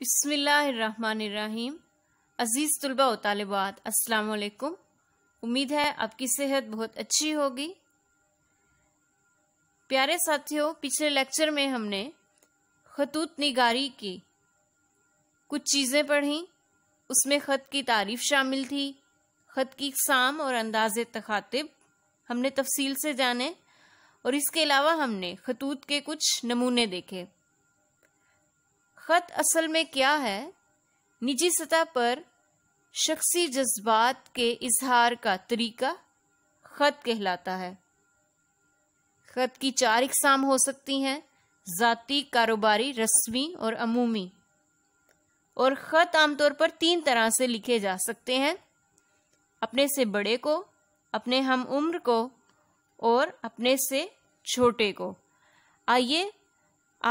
बिस्मिल्लाहिर्रहमानिर्रहीम अज़ीज़ तलबा तलबात असलकुम उम्मीद है आपकी सेहत बहुत अच्छी होगी प्यारे साथियों पिछले लेक्चर में हमने खतूत निगारी की कुछ चीज़ें पढ़ी उसमें ख़त की तारीफ शामिल थी ख़त की इकसाम और अंदाज तखातिब हमने तफसील से जाने और इसके अलावा हमने खतूत के कुछ नमूने देखे ख़त असल में क्या है निजी सतह पर शख्सी जज्बात के इजहार का तरीका ख़त कहलाता है ख़त की चार इकसाम हो सकती हैं ज़ाती कारोबारी रस्मी और अमूमी और ख़त आमतौर पर तीन तरह से लिखे जा सकते हैं अपने से बड़े को अपने हम उम्र को और अपने से छोटे को आइए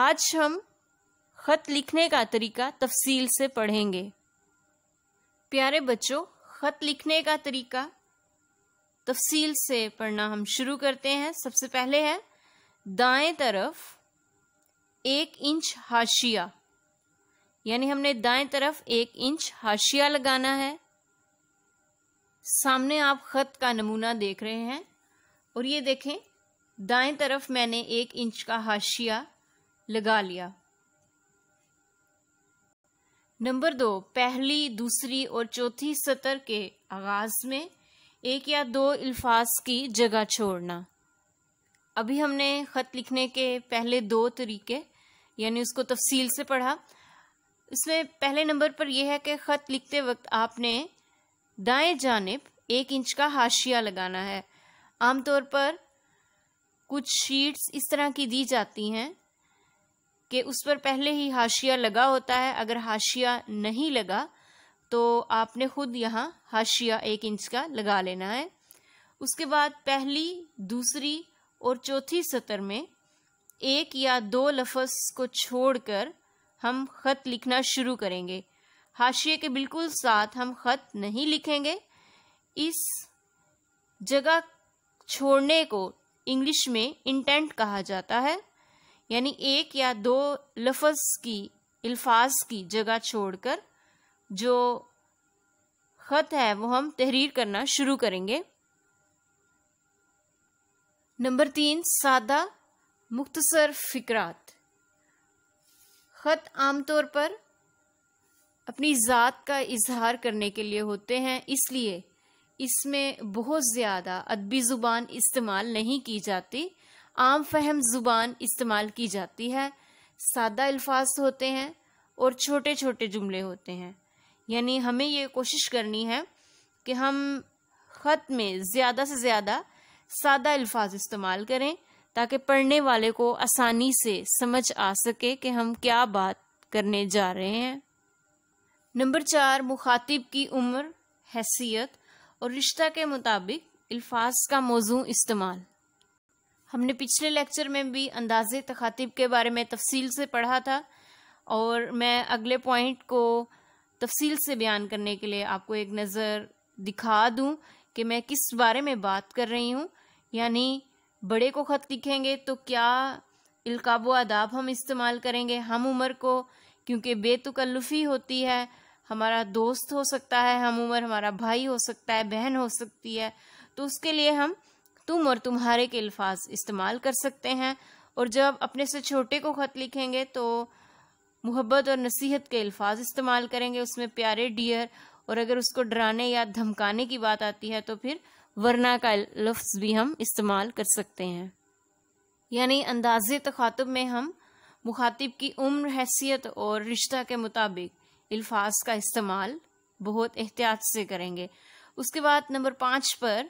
आज हम ख़त लिखने का तरीका तफसील से पढ़ेंगे प्यारे बच्चों ख़त लिखने का तरीका तफसील से पढ़ना हम शुरू करते हैं सबसे पहले है दाएं तरफ एक इंच हाशिया यानी हमने दाएं तरफ एक इंच हाशिया लगाना है सामने आप ख़त का नमूना देख रहे हैं और ये देखें दाएं तरफ मैंने एक इंच का हाशिया लगा लिया नंबर दो पहली दूसरी और चौथी सतर के आगाज में एक या दो अल्फाज की जगह छोड़ना अभी हमने ख़त लिखने के पहले दो तरीके यानी उसको तफसील से पढ़ा इसमें पहले नंबर पर यह है कि ख़त लिखते वक्त आपने दाएं जानब एक इंच का हाशिया लगाना है आमतौर पर कुछ शीट्स इस तरह की दी जाती हैं कि उस पर पहले ही हाशिया लगा होता है अगर हाशिया नहीं लगा तो आपने खुद यहाँ हाशिया एक इंच का लगा लेना है उसके बाद पहली दूसरी और चौथी सतर में एक या दो लफज को छोड़कर हम ख़त लिखना शुरू करेंगे हाशिए के बिल्कुल साथ हम ख़त नहीं लिखेंगे इस जगह छोड़ने को इंग्लिश में इंटेंट कहा जाता है यानी एक या दो लफज की अल्फाज की जगह छोड़कर जो ख़त है वो हम तहरीर करना शुरू करेंगे नंबर तीन सादा मुख्तसर फिक्रात ख़त आमतौर पर अपनी ज़ात का इजहार करने के लिए होते हैं इसलिए इसमें बहुत ज़्यादा अदबी ज़ुबान इस्तेमाल नहीं की जाती आम फहम ज़ुबान इस्तेमाल की जाती है सादा अल्फाज होते हैं और छोटे छोटे जुमले होते हैं यानी हमें ये कोशिश करनी है कि हम ख़त में ज़्यादा से ज़्यादा सादा अल्फाज इस्तेमाल करें ताकि पढ़ने वाले को आसानी से समझ आ सके कि हम क्या बात करने जा रहे हैं नंबर चार मुखातिब की उम्र हैसियत और रिश्ता के मुताबिक अल्फाज का मौजू इस्तेमाल हमने पिछले लेक्चर में भी अंदाजे तखातिब के बारे में तफसील से पढ़ा था और मैं अगले पॉइंट को तफसील से बयान करने के लिए आपको एक नज़र दिखा दूं कि मैं किस बारे में बात कर रही हूं यानी बड़े को ख़त लिखेंगे तो क्या इलकाबो आदाब हम इस्तेमाल करेंगे हम उम्र को क्योंकि बेतकल्लुफ़ी होती है हमारा दोस्त हो सकता है हम उम्र हमारा भाई हो सकता है बहन हो सकती है तो उसके लिए हम तुम और तुम्हारे के अल्फाज इस्तेमाल कर सकते हैं और जब अपने से छोटे को ख़त लिखेंगे तो मोहब्बत और नसीहत के अल्फाज इस्तेमाल करेंगे उसमें प्यारे डियर और अगर उसको डराने या धमकाने की बात आती है तो फिर वरना का लफ्ज़ भी हम इस्तेमाल कर सकते हैं यानी अंदाजे तखातब में हम मुखातिब की उम्र हैसियत और रिश्ता के मुताबिक अल्फाज का इस्तेमाल बहुत एहतियात से करेंगे उसके बाद नंबर पाँच पर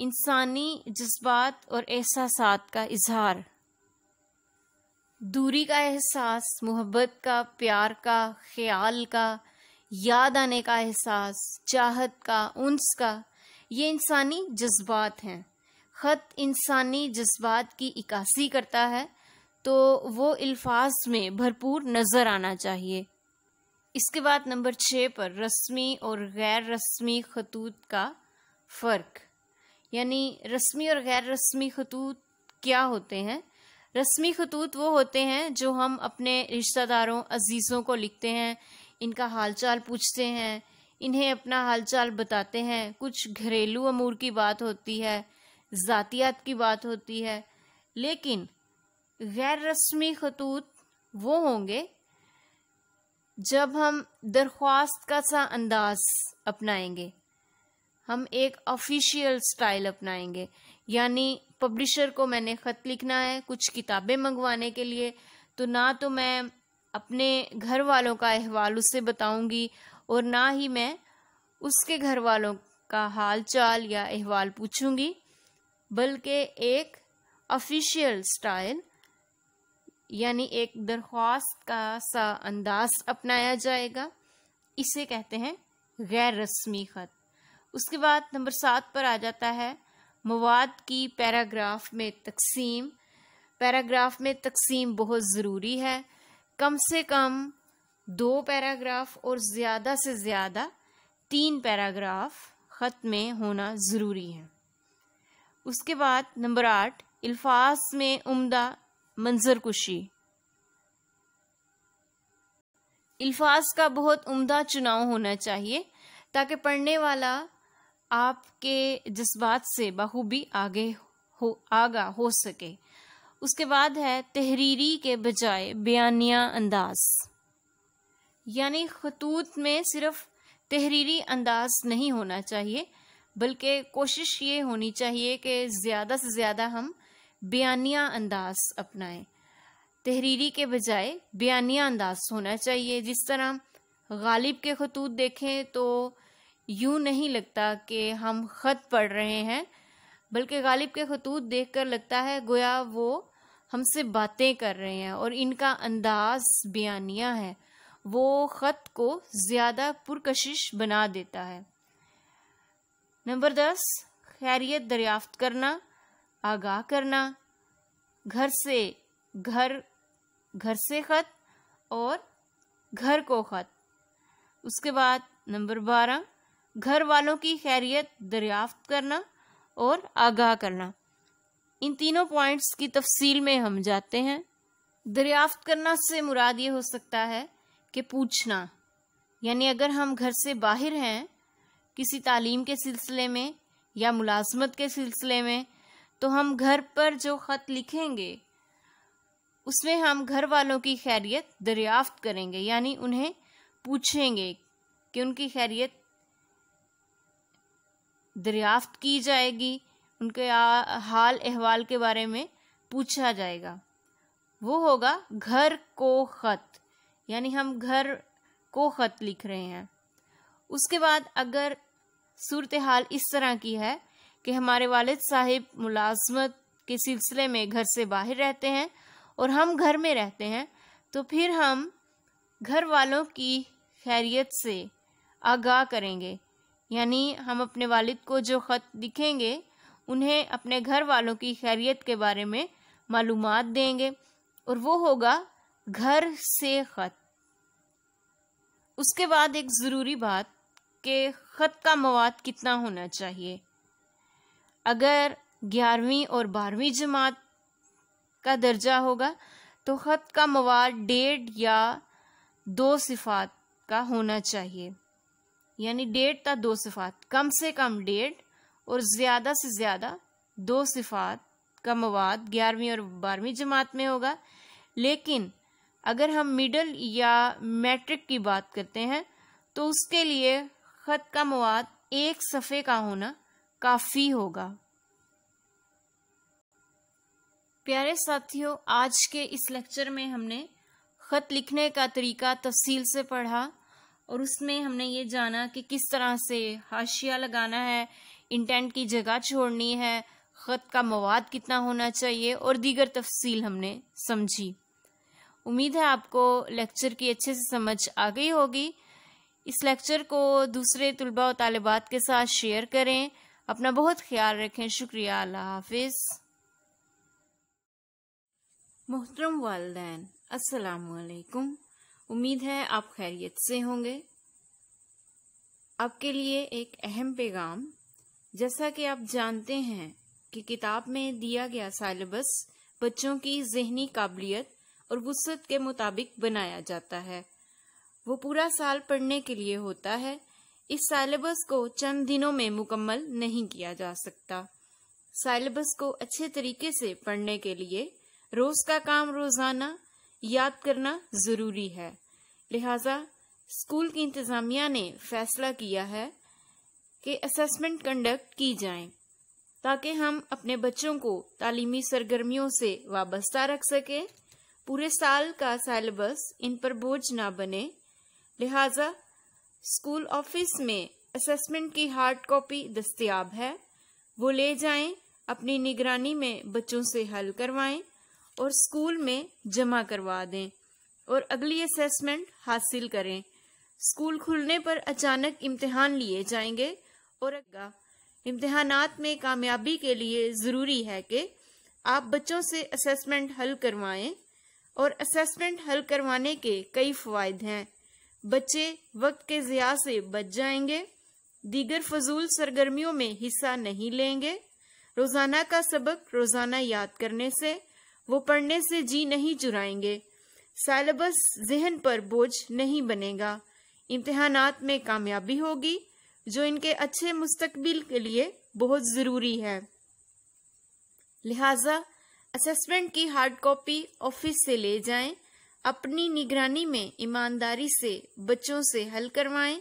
इंसानी जज्बात और एहसास का इजहार दूरी का एहसास मोहब्बत का प्यार का ख्याल का याद आने का एहसास चाहत का उन्स का ये इंसानी जज्बात हैं ख़त इंसानी जज्बात की इक्कासी करता है तो वो अल्फाज में भरपूर नज़र आना चाहिए इसके बाद नंबर छः पर रस्मी और गैर रस्मी खतूत का फ़र्क यानी रस्मी और गैर रस्मी खतूत क्या होते हैं रस्मी खतूत वो होते हैं जो हम अपने रिश्तेदारों अजीज़ों को लिखते हैं इनका हालचाल पूछते हैं इन्हें अपना हालचाल बताते हैं कुछ घरेलू अमूर की बात होती है ज़ातियात की बात होती है लेकिन गैर रस्मी खतूत वो होंगे जब हम दरख्वास्त का सा अंदाज अपनाएंगे हम एक ऑफिशियल स्टाइल अपनाएंगे यानी पब्लिशर को मैंने ख़त लिखना है कुछ किताबें मंगवाने के लिए तो ना तो मैं अपने घर वालों का अहवाल उससे बताऊंगी और ना ही मैं उसके घर वालों का हाल चाल या अहवाल पूछूंगी बल्कि एक ऑफिशियल स्टाइल यानी एक दरख्वास्त का सा अंदाज अपनाया जाएगा इसे कहते हैं गैर रस्मी ख़त उसके बाद नंबर सात पर आ जाता है मवाद की पैराग्राफ में तकसीम पैराग्राफ में तकसीम बहुत ज़रूरी है कम से कम दो पैराग्राफ और ज़्यादा से ज़्यादा तीन पैराग्राफ ख़त में होना ज़रूरी है उसके बाद नंबर आठ अल्फाज में उम्दा मंजर कुशी अल्फाज का बहुत उम्दा चुनाव होना चाहिए ताकि पढ़ने वाला आपके जज्बात से बखूबी आगे हो आगा हो सके उसके बाद है तहरीरी के बजाय बयानिया अंदाज यानी खतूत में सिर्फ तहरीरी अंदाज नहीं होना चाहिए बल्कि कोशिश ये होनी चाहिए कि ज़्यादा से ज़्यादा हम बयानिया अंदाज अपनाएं तहरीरी के बजाय बयानिया अंदाज होना चाहिए जिस तरह गालिब के खतूत देखें तो यूं नहीं लगता कि हम ख़त पढ़ रहे हैं बल्कि गालिब के खतूत देख कर लगता है गोया वो हमसे बातें कर रहे हैं और इनका अंदाज बयानिया है वो ख़त को ज़्यादा पुरकशिश बना देता है नंबर दस खैरियत दरियाफ्त करना आगाह करना घर से घर घर से ख़त और घर को ख़त उसके बाद नंबर बारह घर वालों की खैरियत दरियाफ्त करना और आगाह करना इन तीनों पॉइंट्स की तफसील में हम जाते हैं दरियाफ्त करना से मुराद ये हो सकता है कि पूछना यानी अगर हम घर से बाहर हैं किसी तालीम के सिलसिले में या मुलाजमत के सिलसिले में तो हम घर पर जो ख़त लिखेंगे उसमें हम घर वालों की खैरियत दरियाफ्त करेंगे यानी उन्हें पूछेंगे कि उनकी खैरियत दरियाफ्त की जाएगी उनके हाल अहवाल के बारे में पूछा जाएगा वो होगा घर को ख़त यानी हम घर को ख़त लिख रहे हैं उसके बाद अगर सूरत हाल इस तरह की है कि हमारे वालिद साहिब मुलाजमत के सिलसिले में घर से बाहर रहते हैं और हम घर में रहते हैं तो फिर हम घर वालों की खैरियत से आगाह करेंगे यानी हम अपने वालिद को जो ख़त लिखेंगे उन्हें अपने घर वालों की खैरियत के बारे में मालूम देंगे और वो होगा घर से ख़त उसके बाद एक ज़रूरी बात कि ख़त का मवाद कितना होना चाहिए अगर ग्यारहवीं और बारहवीं जमात का दर्जा होगा तो ख़त का मवाद डेढ़ या दो सिफात का होना चाहिए यानी डेढ़ था दो सिफात कम से कम डेढ़ और ज़्यादा से ज़्यादा दो सिफात का मवाद ग्यारहवीं और बारहवीं जमात में होगा लेकिन अगर हम मिडल या मैट्रिक की बात करते हैं तो उसके लिए ख़त का मवाद एक सफ़े का होना काफ़ी होगा प्यारे साथियों आज के इस लेक्चर में हमने ख़त लिखने का तरीका तफसील से पढ़ा और उसमें हमने ये जाना कि किस तरह से हाशिया लगाना है इंटेंट की जगह छोड़नी है ख़त का मवाद कितना होना चाहिए और दीगर तफसील हमने समझी उम्मीद है आपको लेक्चर की अच्छे से समझ आ गई होगी इस लेक्चर को दूसरे तलबा और तालबात के साथ शेयर करें अपना बहुत ख्याल रखें शुक्रिया अल्लाह हाफिज़ मोहतरम वालदेन असलकुम उम्मीद है आप खैरियत से होंगे आपके लिए एक अहम पैगाम जैसा कि आप जानते हैं कि किताब में दिया गया सिलेबस बच्चों की जहनी काबिलियत और वसत के मुताबिक बनाया जाता है वो पूरा साल पढ़ने के लिए होता है इस सिलेबस को चंद दिनों में मुकम्मल नहीं किया जा सकता सिलेबस को अच्छे तरीके से पढ़ने के लिए रोज का काम रोजाना याद करना जरूरी है लिहाजा स्कूल की इंतजामिया ने फैसला किया है कि असेसमेंट कंडक्ट की जाए ताकि हम अपने बच्चों को तालीमी सरगर्मियों से वाबस्ता रख सकें पूरे साल का सिलेबस इन पर बोझ ना बने लिहाजा स्कूल ऑफिस में असेसमेंट की हार्ड कॉपी दस्तियाब है वो ले जाएं अपनी निगरानी में बच्चों से हल करवाएं और स्कूल में जमा करवा दें और अगली असेसमेंट हासिल करें स्कूल खुलने पर अचानक इम्तिहान लिए जाएंगे और इम्तिहान में कामयाबी के लिए ज़रूरी है कि आप बच्चों से असेसमेंट हल करवाएं और असेसमेंट हल करवाने के कई फायदे हैं बच्चे वक्त के ज़िया से बच जाएंगे दीगर फजूल सरगर्मियों में हिस्सा नहीं लेंगे रोज़ाना का सबक रोज़ाना याद करने से वो पढ़ने से जी नहीं चुराएंगे सैलेबस जहन पर बोझ नहीं बनेगा इम्तहानात में कामयाबी होगी जो इनके अच्छे मुस्तकबिल के लिए बहुत ज़रूरी है लिहाजा असेसमेंट की हार्ड कॉपी ऑफिस से ले जाएं, अपनी निगरानी में ईमानदारी से बच्चों से हल करवाएं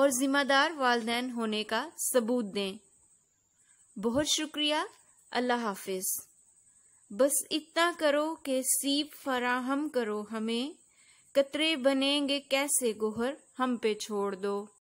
और जिम्मेदार वालदेन होने का सबूत दें बहुत शुक्रिया अल्लाह हाफिज़ बस इतना करो कि सीप फराहम करो हमें कतरे बनेंगे कैसे गोहर हम पे छोड़ दो